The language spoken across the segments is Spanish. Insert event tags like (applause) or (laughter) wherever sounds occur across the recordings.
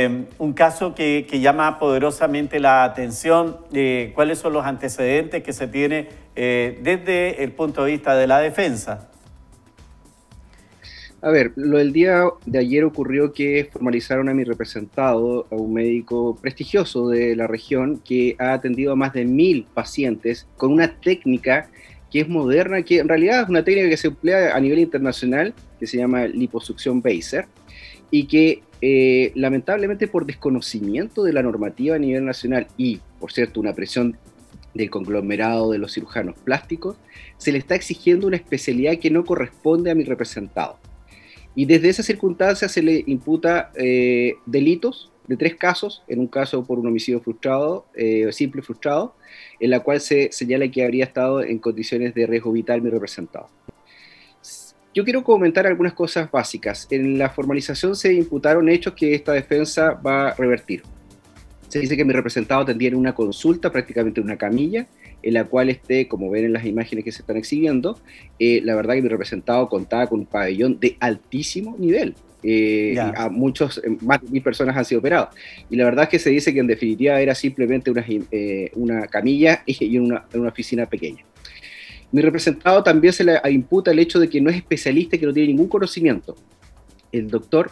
Eh, un caso que, llama poderosamente la atención, eh, cuáles son los antecedentes que se tiene eh, desde el punto de vista de la defensa. A ver, lo del día de ayer ocurrió que formalizaron a mi representado, a un médico prestigioso de la región que ha atendido a más de mil pacientes con una técnica que es moderna, que en realidad es una técnica que se emplea a nivel internacional, que se llama liposucción Baser y que eh, lamentablemente por desconocimiento de la normativa a nivel nacional y, por cierto, una presión del conglomerado de los cirujanos plásticos, se le está exigiendo una especialidad que no corresponde a mi representado. Y desde esa circunstancia se le imputa eh, delitos de tres casos, en un caso por un homicidio frustrado, eh, simple frustrado, en la cual se señala que habría estado en condiciones de riesgo vital mi representado. Yo quiero comentar algunas cosas básicas. En la formalización se imputaron hechos que esta defensa va a revertir. Se dice que mi representado tendría en una consulta, prácticamente una camilla, en la cual esté, como ven en las imágenes que se están exhibiendo, eh, la verdad que mi representado contaba con un pabellón de altísimo nivel. Eh, a muchos, eh, más de mil personas han sido operadas. Y la verdad es que se dice que en definitiva era simplemente una, camilla (laughs) y una, una oficina pequeña. Mi representado también se le imputa el hecho de que no es especialista y que no tiene ningún conocimiento. El doctor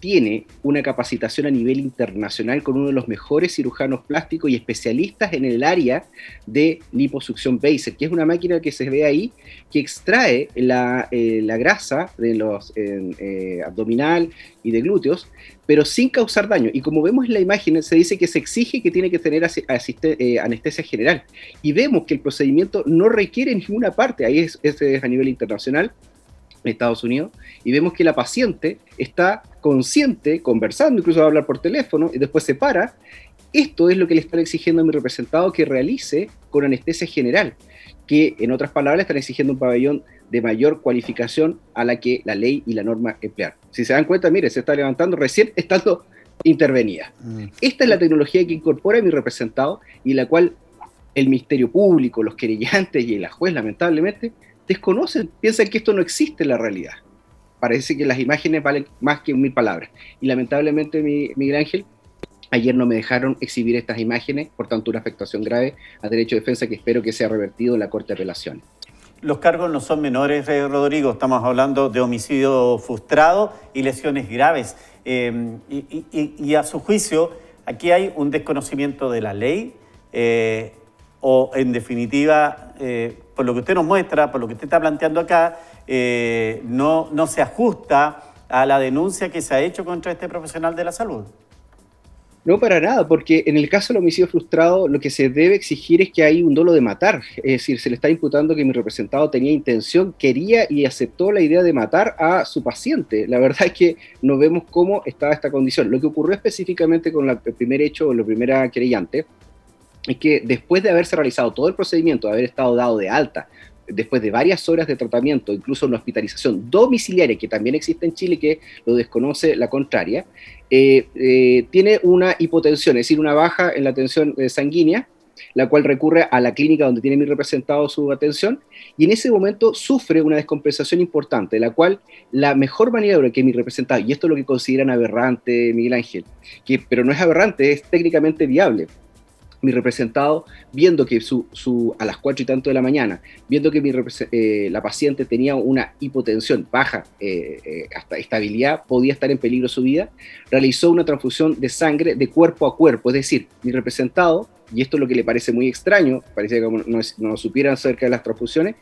tiene una capacitación a nivel internacional con uno de los mejores cirujanos plásticos y especialistas en el área de liposucción Baser, que es una máquina que se ve ahí que extrae la, eh, grasa de los abdominales eh, eh, abdominal y de glúteos, pero sin causar daño. Y como vemos en la imagen, se dice que se exige que tiene que tener anestesia general. Y vemos que el procedimiento no requiere ninguna parte, ahí es, es a nivel internacional, Estados Unidos, y vemos que la paciente está consciente, conversando, incluso va a hablar por teléfono, y después se para. Esto es lo que le están exigiendo a mi representado que realice con anestesia general, que en otras palabras están exigiendo un pabellón de mayor cualificación a la que la ley y la norma emplean. Si se dan cuenta, mire, se está levantando recién estando intervenida. Mm. Esta es la tecnología que incorpora mi representado y la cual el Ministerio Público, los querellantes y el juez, lamentablemente, desconocen, piensan que esto no existe en la realidad. Parece que las imágenes valen más que mil palabras. Y lamentablemente, mi, Miguel Ángel, ayer no me dejaron exhibir estas imágenes, por tanto, una afectación grave a derecho de defensa que espero que sea revertido en la Corte de Relaciones. Los cargos no son menores, eh, Rodrigo. Estamos hablando de homicidio frustrado y lesiones graves. Eh, y, a su juicio, aquí hay un desconocimiento de la ley eh, o, en definitiva, eh, por lo que usted nos muestra, por lo que usted está planteando acá, eh, no, no se ajusta a la denuncia que se ha hecho contra este profesional de la salud. No, para nada, porque en el caso del homicidio frustrado lo que se debe exigir es que hay un dolo de matar, es decir, se le está imputando que mi representado tenía intención, quería y aceptó la idea de matar a su paciente. La verdad es que no vemos cómo estaba esta condición. Lo que ocurrió específicamente con el primer hecho o la primera querellante es que después de haberse realizado todo el procedimiento, de haber estado dado de alta, después de varias horas de tratamiento, incluso una hospitalización domiciliaria, que también existe en Chile, que lo desconoce la contraria, eh, eh, tiene una hipotensión, es decir, una baja en la tensión eh, sanguínea, la cual recurre a la clínica donde tiene mi representado su atención, y en ese momento sufre una descompensación importante, la cual la mejor maniobra que mi representado, y esto es lo que consideran aberrante Miguel Ángel, que, pero no es aberrante, es técnicamente viable, mi representado, viendo que a las cuatro y tanto de la mañana, viendo que eh, la paciente tenía una hipotensión baja, eh, eh, hasta estabilidad, podía estar en peligro su vida, realizó una transfusión de sangre de cuerpo a cuerpo. Es decir, mi representado, y esto es lo que le parece muy extraño, parece que no, supieran acerca de las transfusiones,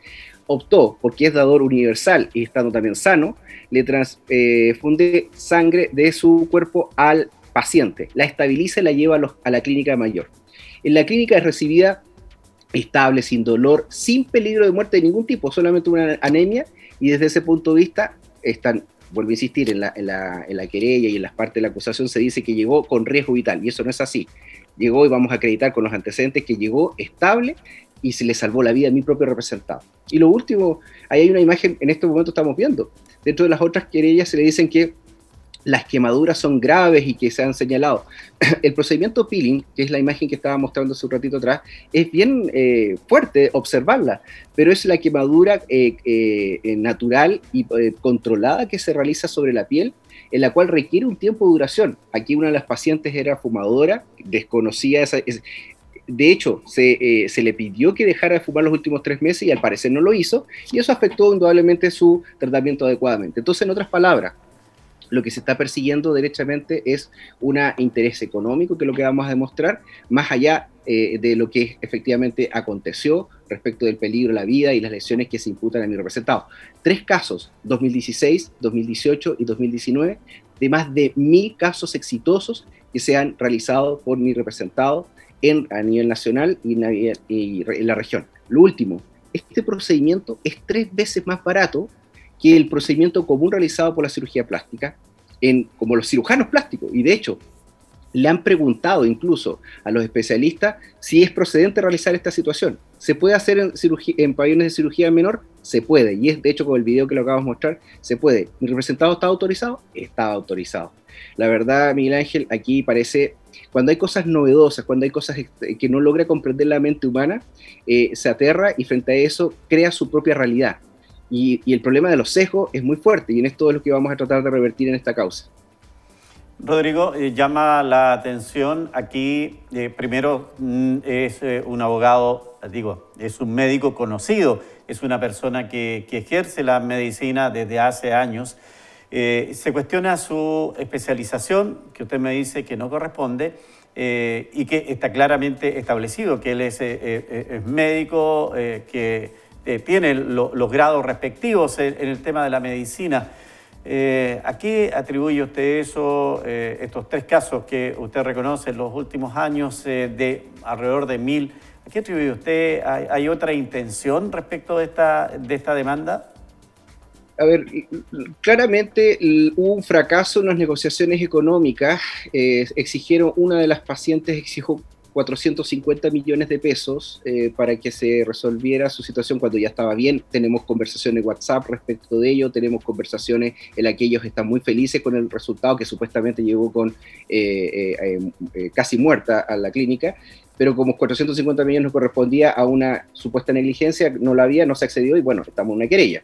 optó, porque es dador universal y estando también sano, le transfunde sangre de su cuerpo al paciente, la estabiliza y la lleva a la clínica mayor. En la clínica es recibida estable, sin dolor, sin peligro de muerte de ningún tipo, solamente una anemia, y desde ese punto de vista están, vuelvo a insistir, en la, en la querella y en las partes de la acusación se dice que llegó con riesgo vital, y eso no es así. Llegó, y vamos a acreditar con los antecedentes, que llegó estable y se le salvó la vida a mi propio representado. Y lo último, ahí hay una imagen, en este momento estamos viendo, dentro de las otras querellas se le dicen que las quemaduras son graves y que se han señalado. (laughs) El procedimiento peeling, que es la imagen que estaba mostrando hace un ratito atrás, es bien eh, fuerte observarla, pero es la quemadura eh, eh, natural y controlada que se realiza sobre la piel, en la cual requiere un tiempo de duración. Aquí una de las pacientes era fumadora, desconocía esa... de hecho, se le pidió que dejara de fumar los últimos tres meses y al parecer no lo hizo, y eso afectó indudablemente su tratamiento adecuadamente. Entonces, en otras palabras, lo que se está persiguiendo derechamente es un interés económico, que es lo que vamos a demostrar, más allá eh, de lo que efectivamente aconteció respecto del peligro a la vida y las lesiones que se imputan a mi representado. Tres casos, 2016, 2018 y 2019, de más de mil casos exitosos que se han realizado por mi representado en, a nivel nacional y y en la región. Lo último, este procedimiento es tres veces más barato el procedimiento común realizado por la cirugía plástica, en, como los cirujanos plásticos, y de hecho le han preguntado incluso a los especialistas si es procedente realizar esta situación. ¿Se puede hacer en, en pabellones de cirugía menor? Se puede, y es de hecho con el video que lo acabamos de mostrar, se puede. ¿Mi representado está autorizado? Está autorizado. La verdad, Miguel Ángel, aquí parece, cuando hay cosas novedosas, cuando hay cosas que no logra comprender la mente humana, eh, se aterra y frente a eso crea su propia realidad. Y, el problema de los sesgos es muy fuerte y en esto es lo que vamos a tratar de revertir en esta causa. Rodrigo, eh, llama la atención aquí, eh, primero mm, es eh, un abogado, digo, es un médico conocido, es una persona que, ejerce la medicina desde hace años. se cuestiona su especialización, que usted me dice que no corresponde, y que está claramente establecido que él es, es médico, que eh, tiene los grados respectivos en, el tema de la medicina. Eh, ¿A qué atribuye usted eso, eh, estos tres casos que usted reconoce en los últimos años de alrededor de mil? ¿A qué atribuye usted? ¿Hay, otra intención respecto de esta, de esta demanda? A ver, claramente hubo un fracaso en las negociaciones económicas. exigieron, una de las pacientes exigió 450 millones de pesos eh, para que se resolviera su situación cuando ya estaba bien. Tenemos conversaciones WhatsApp respecto de ello, tenemos conversaciones en las que ellos están muy felices con el resultado que supuestamente llegó con eh, eh, em, casi muerta a la clínica pero como 450 millones no correspondía a una supuesta negligencia, no la había, no se accedió y bueno, estamos en una querella.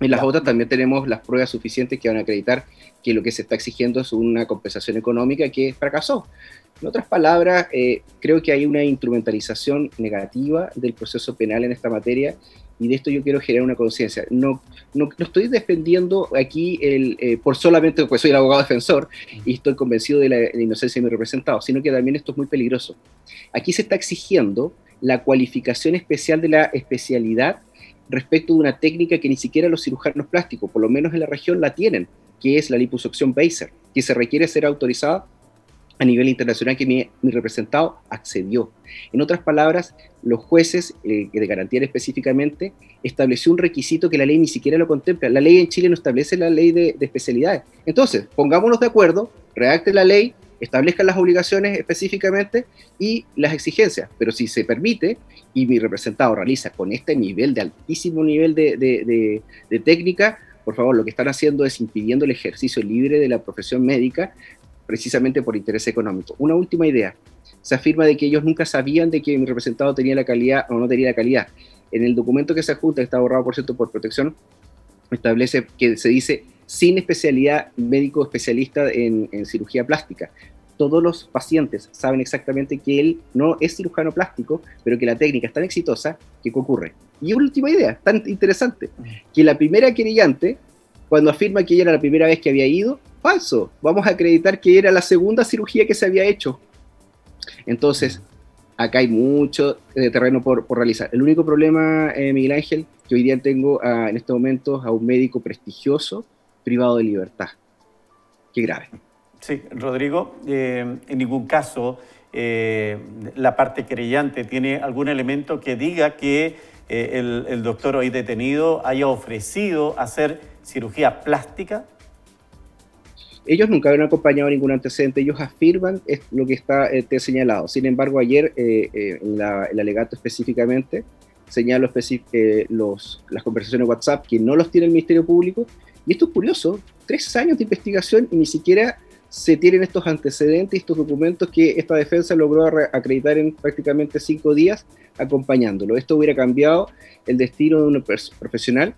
En las otras también tenemos las pruebas suficientes que van a acreditar que lo que se está exigiendo es una compensación económica que fracasó. En otras palabras, eh, creo que hay una instrumentalización negativa del proceso penal en esta materia y de esto yo quiero generar una conciencia. No, no, estoy defendiendo aquí el, eh, por solamente, porque soy el abogado defensor y estoy convencido de la, de la inocencia de mi representado, sino que también esto es muy peligroso. Aquí se está exigiendo la cualificación especial de la especialidad respecto de una técnica que ni siquiera los cirujanos plásticos, por lo menos en la región, la tienen, que es la liposucción Baser, que se requiere ser autorizada a nivel internacional que mi, representado accedió. En otras palabras, los jueces, eh, de garantía específicamente, estableció un requisito que la ley ni siquiera lo contempla. La ley en Chile no establece la ley de, de especialidades. Entonces, pongámonos de acuerdo, redacte la ley, establezcan las obligaciones específicamente y las exigencias, pero si se permite y mi representado realiza con este nivel de altísimo nivel de, técnica, por favor, lo que están haciendo es impidiendo el ejercicio libre de la profesión médica precisamente por interés económico. Una última idea. Se afirma de que ellos nunca sabían de que mi representado tenía la calidad o no tenía la calidad. En el documento que se adjunta, está borrado por cierto por protección, establece que se dice sin especialidad médico especialista en, cirugía plástica. Todos los pacientes saben exactamente que él no es cirujano plástico, pero que la técnica es tan exitosa que ocurre. Y una última idea, tan interesante, que la primera querellante, cuando afirma que ella era la primera vez que había ido, falso, vamos a acreditar que era la segunda cirugía que se había hecho. Entonces, acá hay mucho eh, terreno por, realizar. El único problema, eh, Miguel Ángel, que hoy día tengo ah, en este momento a un médico prestigioso, privado de libertad. Qué grave. Sí, Rodrigo, eh, en ningún caso eh, la parte creyente tiene algún elemento que diga que eh, el, doctor hoy detenido haya ofrecido hacer cirugía plástica. Ellos nunca habían acompañado ningún antecedente, ellos afirman lo que está te señalado. Sin embargo, ayer, en el alegato específicamente, señaló los, las conversaciones de WhatsApp que no los tiene el Ministerio Público, y esto es curioso, tres años de investigación y ni siquiera se tienen estos antecedentes, estos documentos que esta defensa logró acreditar en prácticamente cinco días acompañándolo. Esto hubiera cambiado el destino de un profesional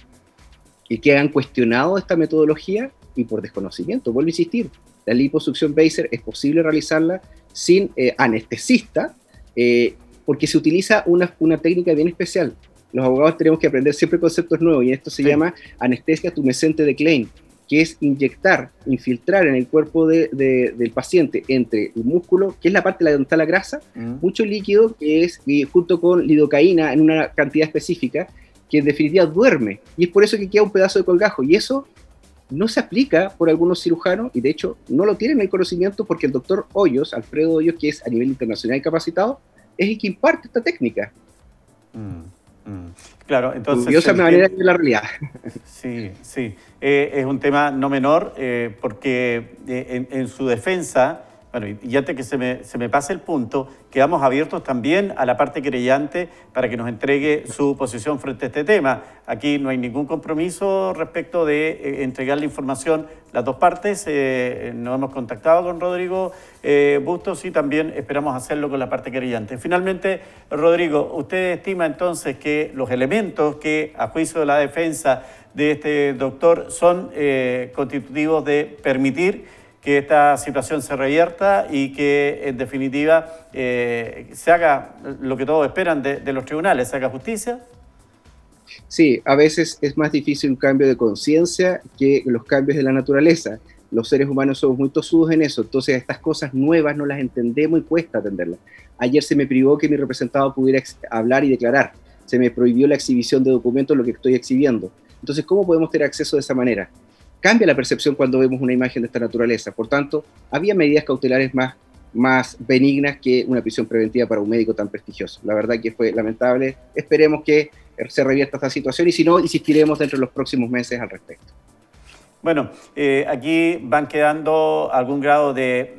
y que hayan cuestionado esta metodología y por desconocimiento. Vuelvo a insistir, la liposucción Baser es posible realizarla sin eh, anestesista eh, porque se utiliza una, una técnica bien especial, los abogados tenemos que aprender siempre conceptos nuevos y esto se llama anestesia tumescente de Klein, que es inyectar, infiltrar en el cuerpo del paciente entre el músculo, que es la parte de la está la grasa, mm. mucho líquido que es eh, junto con lidocaína en una cantidad específica, que en definitiva duerme. Y es por eso que queda un pedazo de colgajo. Y eso no se aplica por algunos cirujanos y de hecho no lo tienen el conocimiento porque el doctor Hoyos, Alfredo Hoyos, que es a nivel internacional capacitado, es el que imparte esta técnica. Mm. Mm. Claro, entonces... me manera de la realidad. (laughs) Sí, sí. Eh, es un tema no menor eh, porque eh, en, su defensa bueno, y antes que se me, se pase el punto, quedamos abiertos también a la parte querellante para que nos entregue su posición frente a este tema. Aquí no hay ningún compromiso respecto de eh, entregar la información las dos partes. Eh, nos hemos contactado con Rodrigo eh, Bustos y también esperamos hacerlo con la parte querellante. Finalmente, Rodrigo, ¿usted estima entonces que los elementos que, a juicio de la defensa de este doctor, son constitutivos de permitir que esta situación se revierta y que en definitiva eh, se haga lo que todos esperan de, de los tribunales, se haga justicia. Sí, a veces es más difícil un cambio de conciencia que los cambios de la naturaleza. Los seres humanos somos muy tosudos en eso, entonces estas cosas nuevas no las entendemos y cuesta atenderlas. Ayer se me privó que mi representado pudiera hablar y declarar, se me prohibió la exhibición de documentos, lo que estoy exhibiendo. Entonces, ¿cómo podemos tener acceso de esa manera? cambia la percepción cuando vemos una imagen de esta naturaleza. Por tanto, había medidas cautelares más, más benignas que una prisión preventiva para un médico tan prestigioso. La verdad que fue lamentable. Esperemos que eh, se revierta esta situación y si no, insistiremos dentro de los próximos meses al respecto. Bueno, eh, aquí van quedando algún grado de,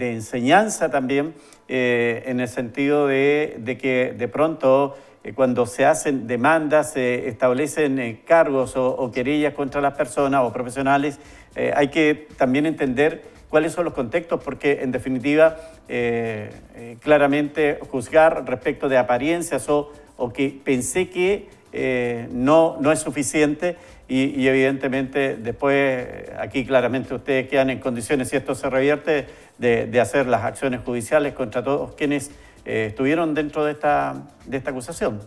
enseñanza también, eh, en el sentido de, de que de pronto eh, cuando se hacen demandas, se establecen eh, cargos o, querellas contra las personas o profesionales, eh, hay que también entender cuáles son los contextos, porque en definitiva, claramente juzgar respecto de apariencias o, que pensé que no, no es suficiente y, evidentemente después aquí claramente ustedes quedan en condiciones, si esto se revierte, de hacer las acciones judiciales contra todos quienes eh, estuvieron dentro de esta, acusación.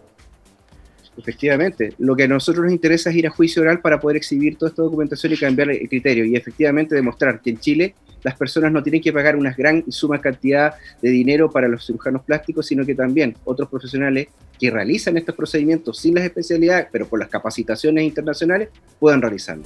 Efectivamente, lo que a nosotros nos interesa es ir a juicio oral para poder exhibir toda esta documentación y cambiar el criterio y efectivamente demostrar que en Chile las personas no tienen que pagar una gran y suma cantidad de dinero para los cirujanos plásticos, sino que también otros profesionales que realizan estos procedimientos sin las especialidades, pero por las capacitaciones internacionales, puedan realizarlo.